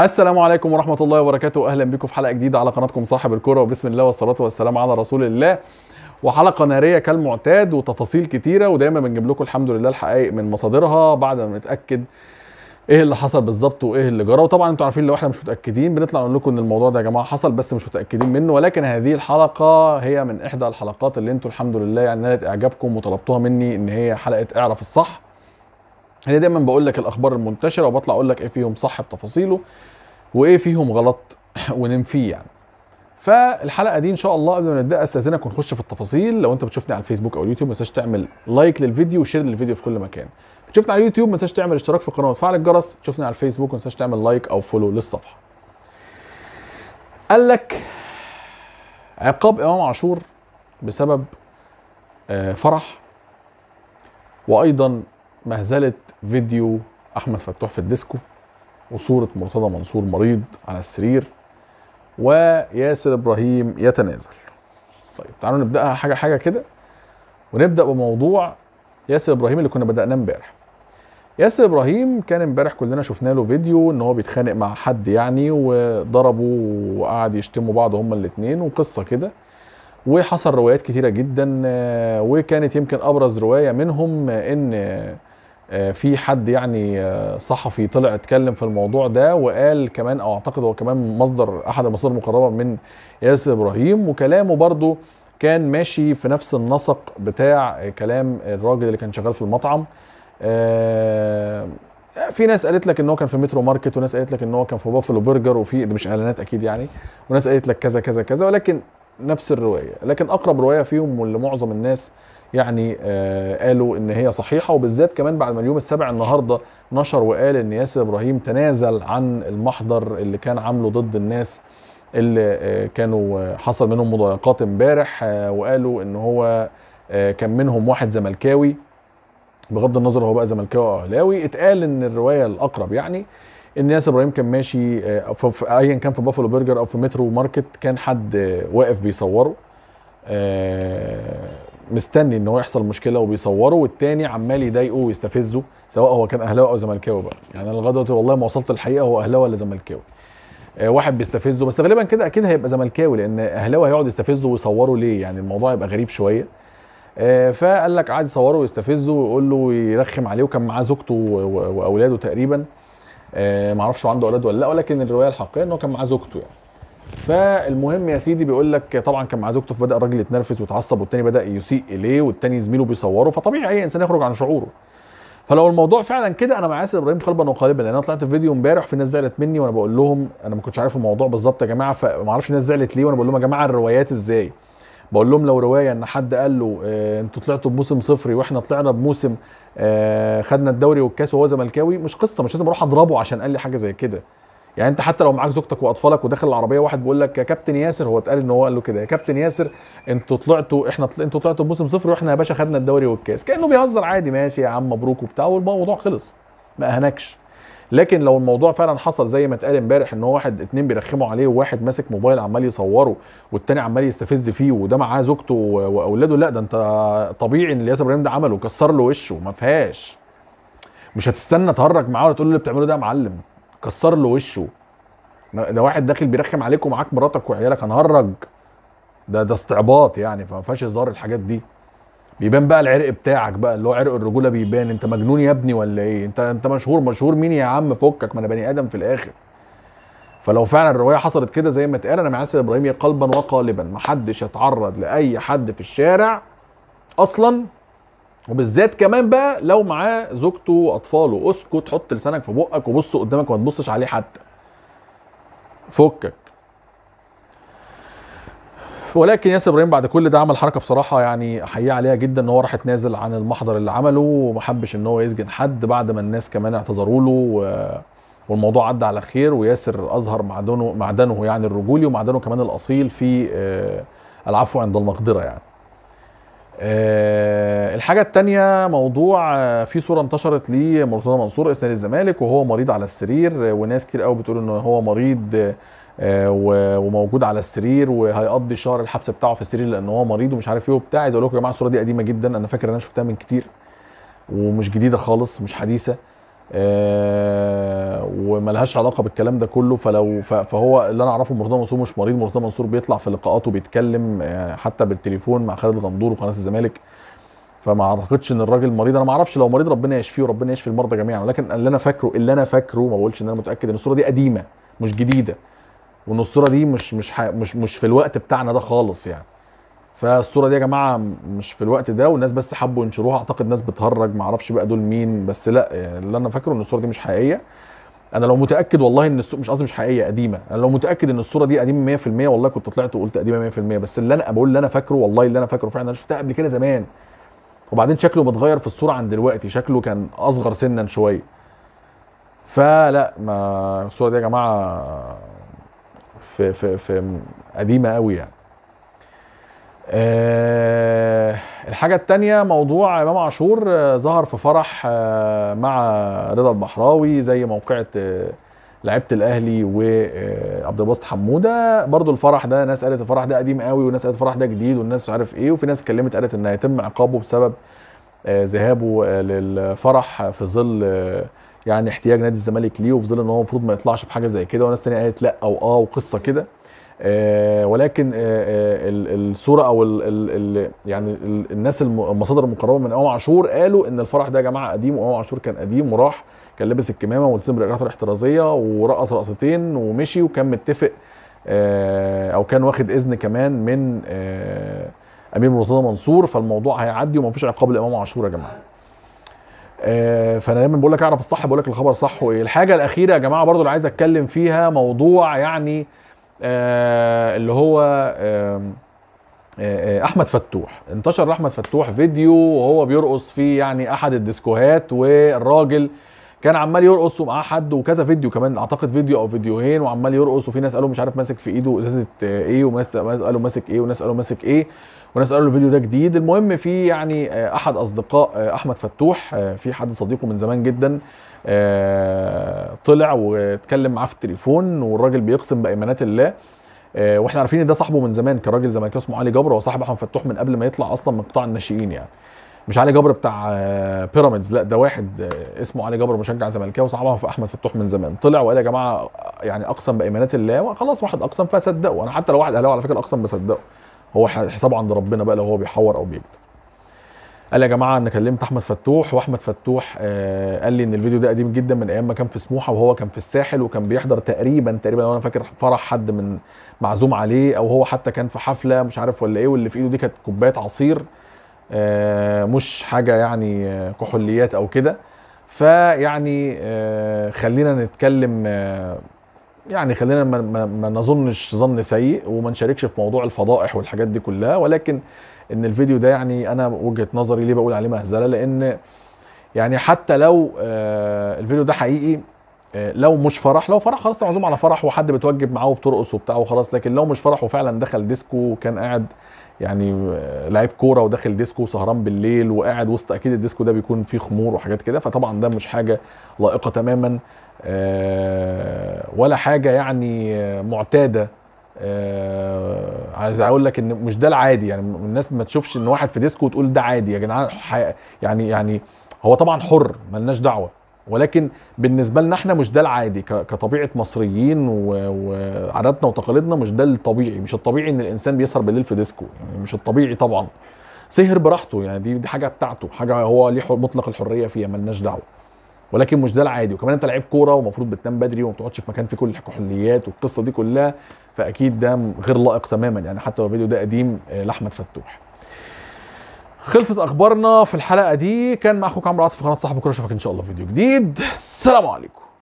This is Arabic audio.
السلام عليكم ورحمة الله وبركاته أهلا بكم في حلقة جديدة على قناتكم صاحب الكرة وبسم الله والصلاة والسلام على رسول الله وحلقة نارية كالمعتاد وتفاصيل كتيرة ودايما بنجيب لكم الحمد لله الحقائق من مصادرها بعد ما نتأكد ايه اللي حصل بالظبط وايه اللي جرى وطبعا انتوا عارفين لو احنا مش متاكدين بنطلع نقول لكم ان الموضوع ده يا جماعه حصل بس مش متاكدين منه ولكن هذه الحلقه هي من احدى الحلقات اللي انتوا الحمد لله يعني نالت اعجابكم وطلبتوها مني ان هي حلقه اعرف الصح انا دايما بقول لك الاخبار المنتشره وبطلع اقول لك ايه فيهم صح بتفاصيله وايه فيهم غلط وننفيه يعني فالحلقه دي ان شاء الله قبل ما نبدا استاذنك ونخش في التفاصيل لو انت بتشوفني على الفيسبوك او اليوتيوب ما تنساش تعمل لايك للفيديو وشير للفيديو في كل مكان بتشوفني على اليوتيوب ما تنساش تعمل اشتراك في القناه وتفعل الجرس شفتنا على الفيسبوك ما تنساش تعمل لايك او فولو للصفحه قال لك عقاب امام عاشور بسبب آه، فرح وايضا مهزله فيديو احمد فتوح في الديسكو وصوره مرتضى منصور مريض على السرير وياسر ابراهيم يتنازل طيب تعالوا نبداها حاجه حاجه كده ونبدا بموضوع ياسر ابراهيم اللي كنا بداناه امبارح ياسر ابراهيم كان امبارح كلنا شفنا له فيديو ان هو بيتخانق مع حد يعني وضربه وقعد يشتموا بعض هما الاتنين وقصه كده وحصل روايات كتيره جدا آه، وكانت يمكن ابرز روايه منهم ان آه، في حد يعني آه، صحفي طلع اتكلم في الموضوع ده وقال كمان او اعتقد هو كمان مصدر احد المصادر المقربه من ياسر ابراهيم وكلامه برضو كان ماشي في نفس النسق بتاع كلام الراجل اللي كان شغال في المطعم آه، في ناس قالت لك ان هو كان في مترو ماركت وناس قالت لك ان هو كان في بافلو برجر وفي مش اعلانات اكيد يعني وناس قالت لك كذا كذا كذا ولكن نفس الروايه لكن اقرب روايه فيهم واللي معظم الناس يعني آه قالوا ان هي صحيحه وبالذات كمان بعد ما اليوم السابع النهارده نشر وقال ان ياسر ابراهيم تنازل عن المحضر اللي كان عامله ضد الناس اللي آه كانوا آه، حصل منهم مضايقات امبارح آه وقالوا ان هو آه، كان منهم واحد زملكاوي بغض النظر هو بقى زملكاوي او اهلاوي اتقال ان الروايه الاقرب يعني ان ياسر ابراهيم كان ماشي آه، ايا كان في بافلو برجر او في مترو ماركت كان حد واقف بيصوره آه، مستني ان هو يحصل مشكله وبيصوره والتاني عمال يضايقه ويستفزه سواء هو كان اهلاوي او زملكاوي بقى يعني انا لغايه دلوقتي والله ما وصلت الحقيقه هو اهلاوي ولا زملكاوي آه، واحد بيستفزه بس غالبا كده اكيد هيبقى زملكاوي لان اهلاوي هيقعد يستفزه ويصوره ليه يعني الموضوع هيبقى غريب شويه فقال لك عادي صوره ويستفزه ويقول له يرخم عليه وكان معاه زوجته واولاده تقريبا آه، ما اعرفش هو عنده اولاد ولا لا ولكن الروايه الحقيقيه ان هو كان معاه زوجته يعني فالمهم يا سيدي بيقول لك طبعا كان مع زوجته فبدا الراجل يتنرفز ويتعصب والتاني بدا يسيء اليه والتاني زميله بيصوره فطبيعي اي انسان يخرج عن شعوره فلو الموضوع فعلا كده انا مع ياسر ابراهيم قلبا وقالبا لان انا طلعت في فيديو امبارح في ناس زعلت مني وانا بقول لهم انا ما كنتش عارف الموضوع بالظبط يا جماعه فما اعرفش الناس زعلت ليه وانا بقول لهم يا جماعه الروايات ازاي بقول لهم لو روايه ان حد قال له آه انتوا طلعتوا بموسم صفري واحنا طلعنا بموسم آه خدنا الدوري والكاس وهو زملكاوي مش قصه مش لازم اروح اضربه عشان قال لي حاجه زي كده يعني انت حتى لو معاك زوجتك واطفالك وداخل العربيه واحد بيقول لك يا كابتن ياسر هو اتقال ان هو قال له كده يا كابتن ياسر انتوا طلعتوا احنا طلع انتوا طلعتوا بموسم صفر واحنا يا باشا خدنا الدوري والكاس كانه بيهزر عادي ماشي يا عم مبروك وبتاع والموضوع خلص ما اهنكش لكن لو الموضوع فعلا حصل زي ما اتقال امبارح ان هو واحد اتنين بيرخموا عليه وواحد ماسك موبايل عمال يصوره والتاني عمال يستفز فيه وده معاه زوجته واولاده لا ده انت طبيعي ان الياس ابراهيم ده عمله كسر له وشه ما فيهاش مش هتستنى تهرج معاه وتقول له اللي بتعمله ده يا معلم كسر له وشه ده واحد داخل بيرخم عليك ومعاك مراتك وعيالك هنهرج ده ده استعباط يعني فما فيهاش هزار الحاجات دي بيبان بقى العرق بتاعك بقى اللي هو عرق الرجوله بيبان انت مجنون يا ابني ولا ايه انت انت مشهور مشهور مين يا عم فكك ما انا بني ادم في الاخر فلو فعلا الروايه حصلت كده زي ما اتقال انا مع ياسر ابراهيم قلبا وقالبا محدش يتعرض لاي حد في الشارع اصلا وبالذات كمان بقى لو معاه زوجته واطفاله اسكت حط لسانك في بقك وبص قدامك ما تبصش عليه حتى فكك ولكن ياسر ابراهيم بعد كل ده عمل حركه بصراحه يعني احييه عليها جدا ان هو راح اتنازل عن المحضر اللي عمله وما حبش ان هو يسجن حد بعد ما الناس كمان اعتذروا له والموضوع عدى على خير وياسر اظهر معدنه معدنه يعني الرجولي ومعدنه كمان الاصيل في آه، العفو عند المقدره يعني. آه، الحاجه الثانيه موضوع آه، في صوره انتشرت لمرتضى منصور اسناد الزمالك وهو مريض على السرير وناس كتير قوي بتقول ان هو مريض آه، وموجود على السرير وهيقضي شهر الحبس بتاعه في السرير لان هو مريض ومش عارف ايه وبتاع عايز اقول لكم يا جماعه الصوره دي قديمه جدا انا فاكر ان انا شفتها من كتير ومش جديده خالص مش حديثه آه، وملهاش علاقه بالكلام ده كله فلو فهو اللي انا اعرفه مرتضى منصور مش مريض مرتضى منصور بيطلع في لقاءاته بيتكلم آه، حتى بالتليفون مع خالد الغندور وقناه الزمالك فما اعتقدش ان الراجل مريض انا ما اعرفش لو مريض ربنا يشفيه وربنا يشفي المرضى جميعا لكن اللي انا فاكره اللي انا فاكره ما بقولش ان انا متاكد ان الصوره دي قديمه مش جديده وان الصوره دي مش مش مش مش في الوقت بتاعنا ده خالص يعني فالصوره دي يا جماعه مش في الوقت ده والناس بس حبوا ينشروها اعتقد ناس بتهرج ما اعرفش بقى دول مين بس لا يعني اللي انا فاكره ان الصوره دي مش حقيقيه انا لو متاكد والله ان الصورة مش قصدي مش حقيقيه قديمه انا لو متاكد ان الصوره دي قديمه 100% والله كنت طلعت وقلت قديمه 100% بس اللي انا بقول اللي انا فاكره والله اللي انا فاكره فعلا انا شفتها قبل كده زمان وبعدين شكله متغير في الصوره عن دلوقتي شكله كان اصغر سنا شويه فلا ما الصوره دي يا جماعه في في في قديمه قوي يعني أه الحاجة الثانيه موضوع إمام عاشور آه، ظهر في فرح آه، مع رضا البحراوي زي موقعة آه، لعيبة الأهلي وعبد الباسط حمودة برضو الفرح ده ناس قالت الفرح ده قديم قوي وناس قالت الفرح ده جديد والناس مش عارف إيه وفي ناس اتكلمت قالت إن هيتم عقابه بسبب ذهابه للفرح في ظل يعني احتياج نادي الزمالك ليه وفي ظل ان هو المفروض ما يطلعش بحاجه زي كده وناس ثانيه قالت لا او اه وقصه كده آه ولكن آه آه الصوره او الـ الـ الـ يعني الـ الناس المصادر المقربه من امام عاشور قالوا ان الفرح ده يا جماعه قديم وامام عاشور كان قديم وراح كان لابس الكمامه والتزم بالاجراءات الاحترازيه ورقص رقصتين ومشي وكان متفق آه، او كان واخد اذن كمان من آه، امير مرتضى منصور فالموضوع هيعدي ومفيش عقاب لامام عاشور يا جماعه آه، فانا دايما بقول لك اعرف الصح بقول لك الخبر صح وايه الحاجه الاخيره يا جماعه برضو اللي عايز اتكلم فيها موضوع يعني آه، اللي هو آه، احمد فتوح انتشر احمد فتوح فيديو وهو بيرقص في يعني احد الديسكوهات والراجل كان عمال يرقص ومعاه حد وكذا فيديو كمان اعتقد فيديو او فيديوهين وعمال يرقص وفي ناس قالوا مش عارف ماسك في ايده ازازه ايه وناس قالوا ماسك ايه وناس قالوا ماسك ايه وناس قالوا الفيديو ده جديد المهم في يعني آه، احد اصدقاء آه، احمد فتوح آه، في حد صديقه من زمان جدا طلع واتكلم معاه في التليفون والراجل بيقسم بايمانات الله واحنا عارفين ده صاحبه من زمان كان راجل زملكاوي اسمه علي جبر هو صاحب احمد فتوح من قبل ما يطلع اصلا من قطاع الناشئين يعني مش علي جبر بتاع بيراميدز لا ده واحد اسمه علي جبر مشجع زملكاوي وصاحبه في احمد فتوح من زمان طلع وقال يا جماعه يعني اقسم بايمانات الله وخلاص واحد اقسم فصدقه انا حتى لو واحد اهلاوي على فكره اقسم بصدقه هو حسابه عند ربنا بقى لو هو بيحور او بيكتب قال يا جماعه انا كلمت احمد فتوح واحمد فتوح آه، قال لي ان الفيديو ده قديم جدا من ايام ما كان في سموحه وهو كان في الساحل وكان بيحضر تقريبا تقريبا وانا فاكر فرح حد من معزوم عليه او هو حتى كان في حفله مش عارف ولا ايه واللي في ايده دي كانت كوبايه عصير آه، مش حاجه يعني آه، كحوليات او كده فيعني خلينا نتكلم يعني خلينا ما, ما, ما نظنش ظن سيء وما نشاركش في موضوع الفضائح والحاجات دي كلها ولكن ان الفيديو ده يعني انا وجهه نظري ليه بقول عليه مهزله لان يعني حتى لو آه، الفيديو ده حقيقي آه، لو مش فرح لو فرح خلاص معزوم على فرح وحد بتوجب معاه وبترقص وبتاع وخلاص لكن لو مش فرح وفعلا دخل ديسكو وكان قاعد يعني آه، لعيب كوره وداخل ديسكو وسهران بالليل وقاعد وسط اكيد الديسكو ده بيكون فيه خمور وحاجات كده فطبعا ده مش حاجه لائقه تماما آه، ولا حاجه يعني آه، معتاده عايز اقول لك ان مش ده العادي يعني الناس ما تشوفش ان واحد في ديسكو وتقول ده عادي يا جدعان يعني يعني هو طبعا حر ملناش دعوه ولكن بالنسبه لنا احنا مش ده العادي كطبيعه مصريين وعاداتنا وتقاليدنا مش ده الطبيعي مش الطبيعي ان الانسان بيسهر بالليل في ديسكو يعني مش الطبيعي طبعا سهر براحته يعني دي دي حاجه بتاعته حاجه هو ليه مطلق الحريه فيها ملناش دعوه ولكن مش ده العادي وكمان انت لعيب كوره ومفروض بتنام بدري وما بتقعدش في مكان فيه كل الكحوليات والقصه دي كلها فاكيد ده غير لائق تماما يعني حتى لو الفيديو ده قديم آه، لاحمد فتوح خلصت اخبارنا في الحلقه دي كان مع اخوك عمرو عاطف في قناه صاحب كوره اشوفك ان شاء الله في فيديو جديد السلام عليكم